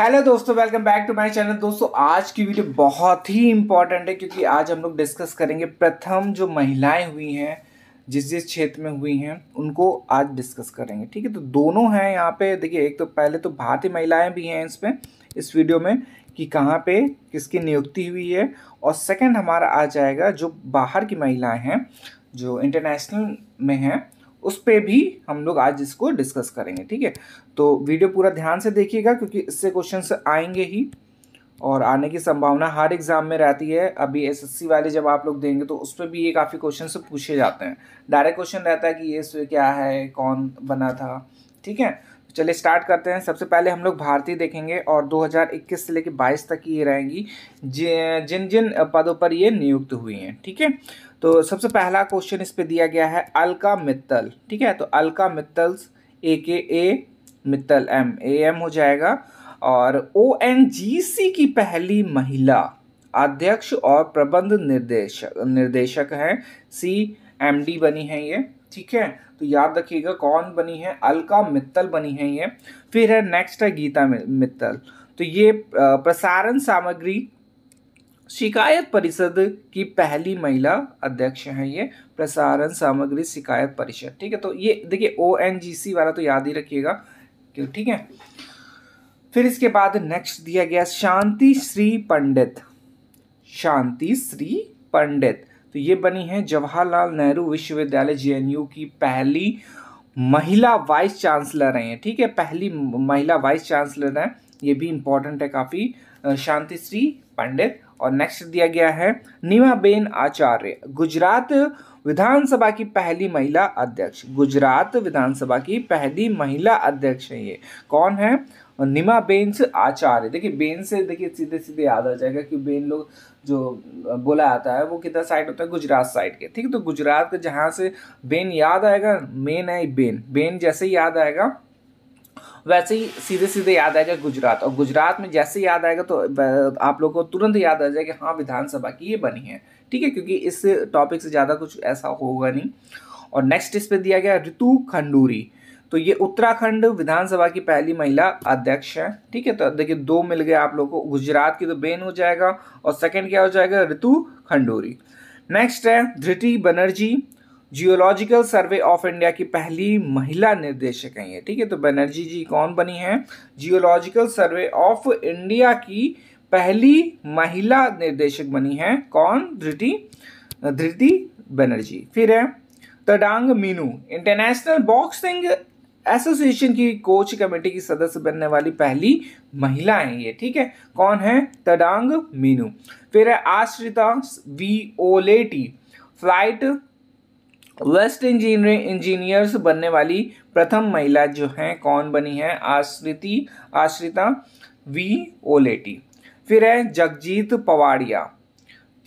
Hello दोस्तों welcome back to my channel दोस्तों आज की वीडियो बहुत ही इम्पॉर्टेंट है क्योंकि आज हम लोग डिस्कस करेंगे प्रथम जो महिलाएं हुई हैं जिस जिस क्षेत्र में हुई हैं उनको आज डिस्कस करेंगे ठीक है तो दोनों हैं यहाँ पे देखिए एक तो पहले तो भारतीय महिलाएं भी हैं इसमें इस वीडियो में कि कहाँ पर किसकी नियुक्ति हुई है और सेकेंड हमारा आ जाएगा जो बाहर की महिलाएँ हैं जो इंटरनेशनल में हैं उस पर भी हम लोग आज इसको डिस्कस करेंगे ठीक है तो वीडियो पूरा ध्यान से देखिएगा क्योंकि इससे क्वेश्चन आएंगे ही और आने की संभावना हर एग्ज़ाम में रहती है अभी एसएससी वाले जब आप लोग देंगे तो उस पर भी ये काफ़ी क्वेश्चन पूछे जाते हैं डायरेक्ट क्वेश्चन रहता है कि ये क्या है कौन बना था ठीक है चलिए स्टार्ट करते हैं सबसे पहले हम लोग भारतीय देखेंगे और 2021 से लेकर 22 तक ये रहेंगी जिन जिन पदों पर ये नियुक्त हुई हैं ठीक है थीके? तो सबसे पहला क्वेश्चन इस पे दिया गया है अलका मित्तल ठीक है तो Alka Mittals A K A Mittal M A M हो जाएगा और ओ एन जी सी की पहली महिला अध्यक्ष और प्रबंध निर्देशक निर्देशक हैं सी एम डी बनी है ये ठीक है तो याद रखिएगा कौन बनी है अलका मित्तल बनी है ये फिर है नेक्स्ट है गीता मित्तल तो ये प्रसारण सामग्री शिकायत परिषद की पहली महिला अध्यक्ष हैं ये प्रसारण सामग्री शिकायत परिषद ठीक है तो ये देखिए ओ एन जी सी वाला तो याद ही रखिएगा क्यों ठीक है फिर इसके बाद नेक्स्ट दिया गया शांति श्री पंडित शांति श्री पंडित तो ये बनी है जवाहरलाल नेहरू विश्वविद्यालय जे की पहली महिला वाइस चांसलर हैं ठीक है पहली महिला वाइस चांसलर हैं ये भी इम्पोर्टेंट है काफ़ी शांति श्री पंडित और नेक्स्ट दिया गया है नीमाबेन आचार्य गुजरात विधानसभा की पहली महिला अध्यक्ष गुजरात विधानसभा की पहली महिला अध्यक्ष है ये कौन है निमा बेंस आचार्य देखिए बेन से देखिए सीधे सीधे याद आ जाएगा कि बेन लोग जो बोला आता है वो कितना साइड होता है गुजरात साइड के ठीक है तो गुजरात का जहाँ से बेन याद आएगा मेन है बेन बेन जैसे ही याद आएगा वैसे ही सीधे सीधे याद आएगा गुजरात और गुजरात में जैसे याद आएगा तो आप लोगों को तुरंत याद आ जाएगा कि हाँ विधानसभा की ये बनी है ठीक है क्योंकि इस टॉपिक से ज़्यादा कुछ ऐसा होगा नहीं और नेक्स्ट इस पर दिया गया ऋतु खंडूरी तो ये उत्तराखंड विधानसभा की पहली महिला अध्यक्ष है ठीक है तो देखिए दो मिल गए आप लोगों को गुजरात की तो बेन हो जाएगा और सेकंड क्या हो जाएगा ऋतु खंडोरी नेक्स्ट है Dhriti Banerjee geological survey of India की पहली महिला निर्देशक हैं ये ठीक है तो बनर्जी जी कौन बनी है जियोलॉजिकल सर्वे ऑफ इंडिया की पहली महिला निर्देशक बनी है कौन धृति धृति बनर्जी फिर है Tadang Minu international boxing association की कोच कमेटी की सदस्य बनने वाली पहली महिला हैं ये ठीक है कौन है तडांग मीनू फिर है Ashrita V Oleti flight west engineer engineers बनने वाली प्रथम महिला जो हैं कौन बनी है आश्रिति आश्रिता वी ओलेटी फिर है जगजीत पवाड़िया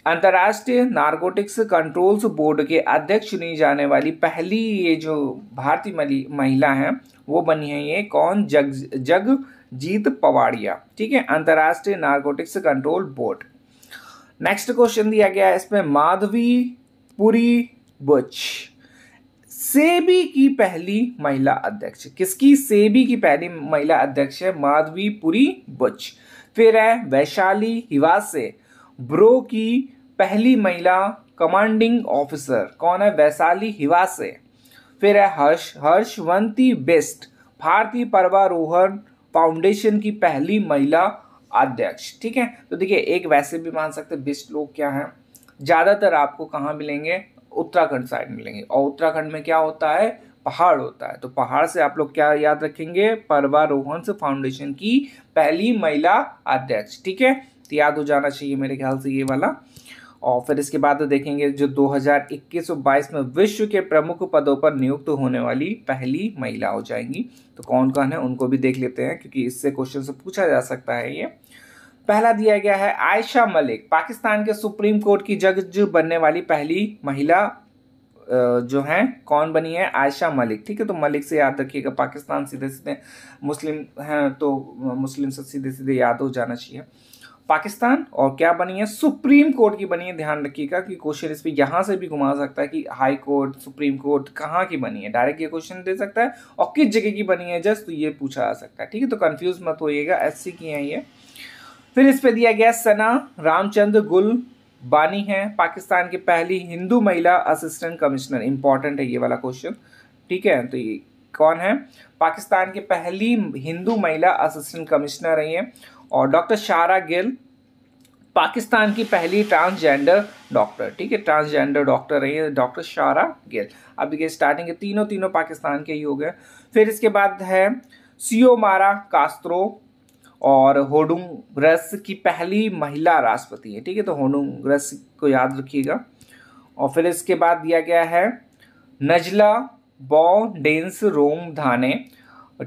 अंतर्राष्ट्रीय नारकोटिक्स कंट्रोल्स बोर्ड के अध्यक्ष चुनी जाने वाली पहली ये जो भारतीय महिला हैं वो बनी है ये कौन जग जग जीत पवाड़िया ठीक है अंतर्राष्ट्रीय narcotics control board next question दिया गया है इसमें माधवी पुरी बुच सेबी की पहली महिला अध्यक्ष किसकी सेबी की पहली महिला अध्यक्ष है माधवी पुरी बुच फिर है वैशाली हिवासे ब्रो की पहली महिला कमांडिंग ऑफिसर कौन है वैशाली हिवासे फिर है हर्ष हर्षवंती बेस्ट भारतीय पर्वारोहण फाउंडेशन की पहली महिला अध्यक्ष ठीक है तो देखिए एक वैसे भी मान सकते बेस्ट लोग क्या हैं ज़्यादातर आपको कहाँ मिलेंगे उत्तराखंड साइड मिलेंगे और उत्तराखंड में क्या होता है पहाड़ होता है तो पहाड़ से आप लोग क्या याद रखेंगे पर्वारोहण से फाउंडेशन की पहली महिला अध्यक्ष ठीक है तो याद हो जाना चाहिए मेरे ख्याल से ये वाला और फिर इसके बाद तो देखेंगे जो 2021 और 22 में विश्व के प्रमुख पदों पर नियुक्त होने वाली पहली महिला हो जाएंगी तो कौन कौन है उनको भी देख लेते हैं क्योंकि इससे क्वेश्चन से पूछा जा सकता है ये पहला दिया गया है आयशा मलिक पाकिस्तान के सुप्रीम कोर्ट की जज बनने वाली पहली महिला जो है कौन बनी है आयशा मलिक ठीक है तो मलिक से याद रखिएगा पाकिस्तान सीधे सीधे मुस्लिम हैं तो मुस्लिम से सीधे सीधे याद हो जाना चाहिए पाकिस्तान और क्या बनी है सुप्रीम कोर्ट की बनी है ध्यान रखिएगा कि क्वेश्चन इस पर यहाँ से भी घुमा सकता है कि हाई कोर्ट सुप्रीम कोर्ट कहाँ की बनी है डायरेक्ट ये क्वेश्चन दे सकता है और किस जगह की बनी है जस्ट तो ये पूछा जा सकता है ठीक है तो कन्फ्यूज मत होइएगा एस की है ये फिर इस पर दिया गया सना रामचंद्र गुल बानी है पाकिस्तान की पहली हिंदू महिला असिस्टेंट कमिश्नर इंपॉर्टेंट है ये वाला क्वेश्चन ठीक है तो ये कौन है पाकिस्तान की पहली हिंदू महिला असिस्टेंट कमिश्नर है और डॉक्टर शारा गिल पाकिस्तान की पहली ट्रांसजेंडर डॉक्टर ठीक है ट्रांसजेंडर डॉक्टर रही है डॉक्टर शारा गिल अब ये स्टार्टिंग है तीनों तीनों पाकिस्तान के ही हो गए फिर इसके बाद है सीओ मारा कास्त्रो और होडुंग्रस की पहली महिला राष्ट्रपति है ठीक है तो होडुंग्रस को याद रखिएगा और फिर इसके बाद दिया गया है नजला बॉ डेंस रोम धाने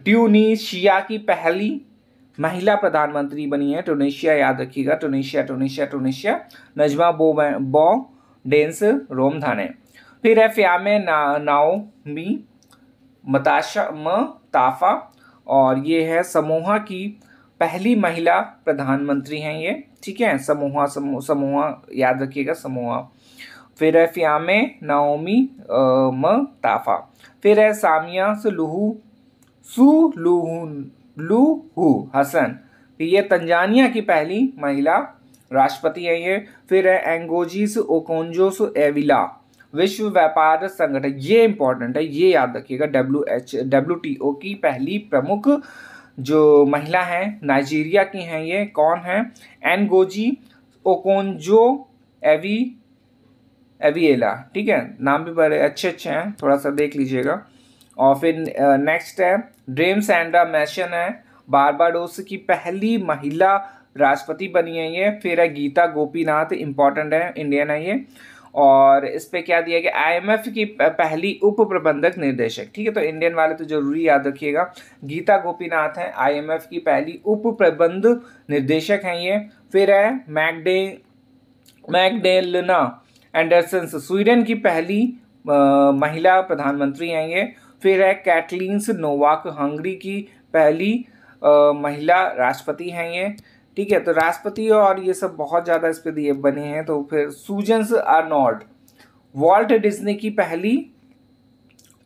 ट्यूनीशिया की पहली महिला प्रधानमंत्री बनी है टोनेशिया याद रखिएगा टोनेशिया टोनेशिया टोनेशिया नजमा बो बो डेंस रोमधाने फिर है फ्यामे ना नाओमी मताशा मताफा और ये है समूहा की पहली महिला प्रधानमंत्री हैं ये ठीक है समूहा समूह समूहा याद रखिएगा समूहा फिर है फ्यामे नाओमी मताफा फिर है सामिया सुलूहू सुलूहन लू हु हसन तो ये तंजानिया की पहली महिला राष्ट्रपति हैं ये फिर है एंगोजिस ओकोंजोस एविला विश्व व्यापार संगठन ये इंपॉर्टेंट है ये याद रखिएगा W H W T O की पहली प्रमुख जो महिला हैं नाइजीरिया की हैं ये कौन है एनगोजी ओकोंजो एवी एवीएला ठीक है नाम भी बड़े अच्छे अच्छे हैं थोड़ा सा देख लीजिएगा और फिर नेक्स्ट है ड्रीम सैंड्रा मैशन है बारबाडोस की पहली महिला राष्ट्रपति बनी है ये फिर है गीता गोपीनाथ इंपॉर्टेंट है इंडियन है ये और इस पर क्या दिया गया आईएमएफ की पहली उप प्रबंधक निर्देशक ठीक है तो इंडियन वाले तो जरूरी याद रखिएगा गीता गोपीनाथ हैं आईएमएफ की पहली उप प्रबंध निर्देशक हैं ये फिर है मैकडे मैकडेलना एंडरसन स्वीडन की पहली आ, महिला प्रधानमंत्री हैं ये फिर है कैटलिन्स नोवाक हंगरी की पहली आ, महिला राष्ट्रपति हैं ये ठीक है तो राष्ट्रपति और ये सब बहुत ज़्यादा इस पर दिए बने हैं तो फिर सूजन्स आर्नॉल्ड वॉल्ट डिज्नी की पहली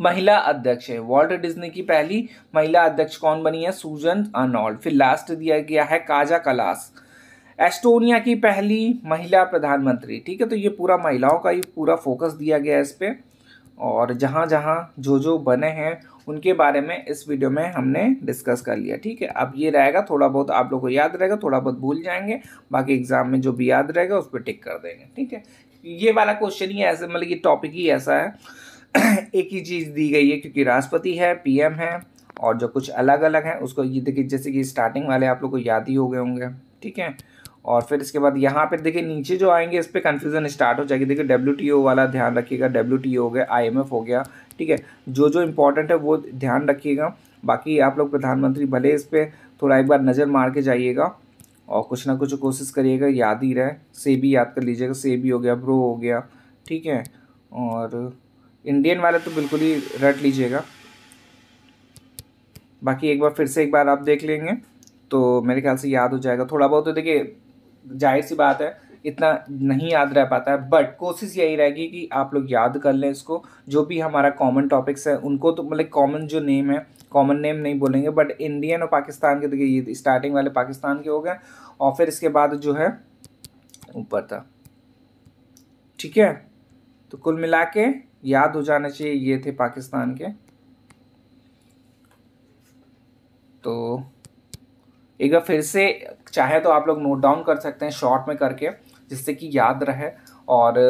महिला अध्यक्ष है वॉल्ट डिज्नी की पहली महिला अध्यक्ष कौन बनी है सूजन आर्नॉल्ड फिर लास्ट दिया गया है काजा कलास एस्टोनिया की पहली महिला प्रधानमंत्री ठीक है तो ये पूरा महिलाओं का ही पूरा फोकस दिया गया है इस पर और जहाँ जहाँ जो जो बने हैं उनके बारे में इस वीडियो में हमने डिस्कस कर लिया ठीक है अब ये रहेगा थोड़ा बहुत आप लोग को याद रहेगा थोड़ा बहुत भूल जाएंगे बाकी एग्ज़ाम में जो भी याद रहेगा उस पर टिक कर देंगे ठीक है ये वाला क्वेश्चन ही ऐसे मतलब कि टॉपिक ही ऐसा है एक ही चीज़ दी गई है क्योंकि राष्ट्रपति है पी है और जो कुछ अलग अलग हैं उसको ये देखिए जैसे कि स्टार्टिंग वाले आप लोग को याद ही हो गए होंगे ठीक है और फिर इसके बाद यहाँ पर देखिए नीचे जो आएंगे इस पर कन्फ्यूज़न स्टार्ट हो जाएगी देखिए डब्ल्यू वाला ध्यान रखिएगा डब्ल्यू हो गया आई हो गया ठीक है जो जो इम्पोर्टेंट है वो ध्यान रखिएगा बाकी आप लोग प्रधानमंत्री भले इस पर थोड़ा एक बार नज़र मार के जाइएगा और कुछ ना कुछ कोशिश करिएगा याद ही रहे से भी याद कर लीजिएगा से भी हो गया ब्रो हो गया ठीक है और इंडियन वाला तो बिल्कुल ही रट लीजिएगा बाकी एक बार फिर से एक बार आप देख लेंगे तो मेरे ख्याल से याद हो जाएगा थोड़ा बहुत तो देखिए जाहिर सी बात है इतना नहीं याद रह पाता है बट कोशिश यही रहेगी कि आप लोग याद कर लें इसको जो भी हमारा कॉमन टॉपिक्स है उनको तो मतलब कॉमन जो नेम है कॉमन नेम नहीं बोलेंगे बट इंडियन और पाकिस्तान के देखिए ये स्टार्टिंग वाले पाकिस्तान के हो गए और फिर इसके बाद जो है ऊपर था ठीक है तो कुल मिला के याद हो जाना चाहिए ये थे पाकिस्तान के तो एक बार फिर से चाहे तो आप लोग नोट डाउन कर सकते हैं शॉर्ट में करके जिससे कि याद रहे और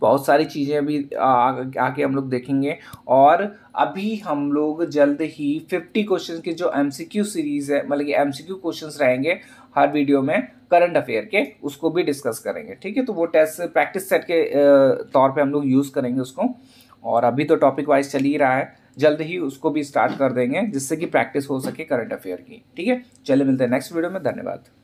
बहुत सारी चीज़ें भी आके हम लोग देखेंगे और अभी हम लोग जल्द ही 50 क्वेश्चन के जो एम सीरीज़ है मतलब कि एम क्वेश्चंस रहेंगे हर वीडियो में करंट अफेयर के उसको भी डिस्कस करेंगे ठीक है तो वो टेस्ट प्रैक्टिस सेट के तौर पे हम लोग यूज़ करेंगे उसको और अभी तो टॉपिक वाइज चल ही रहा है जल्द ही उसको भी स्टार्ट कर देंगे जिससे कि प्रैक्टिस हो सके करंट अफेयर की ठीक है चलिए मिलते हैं नेक्स्ट वीडियो में धन्यवाद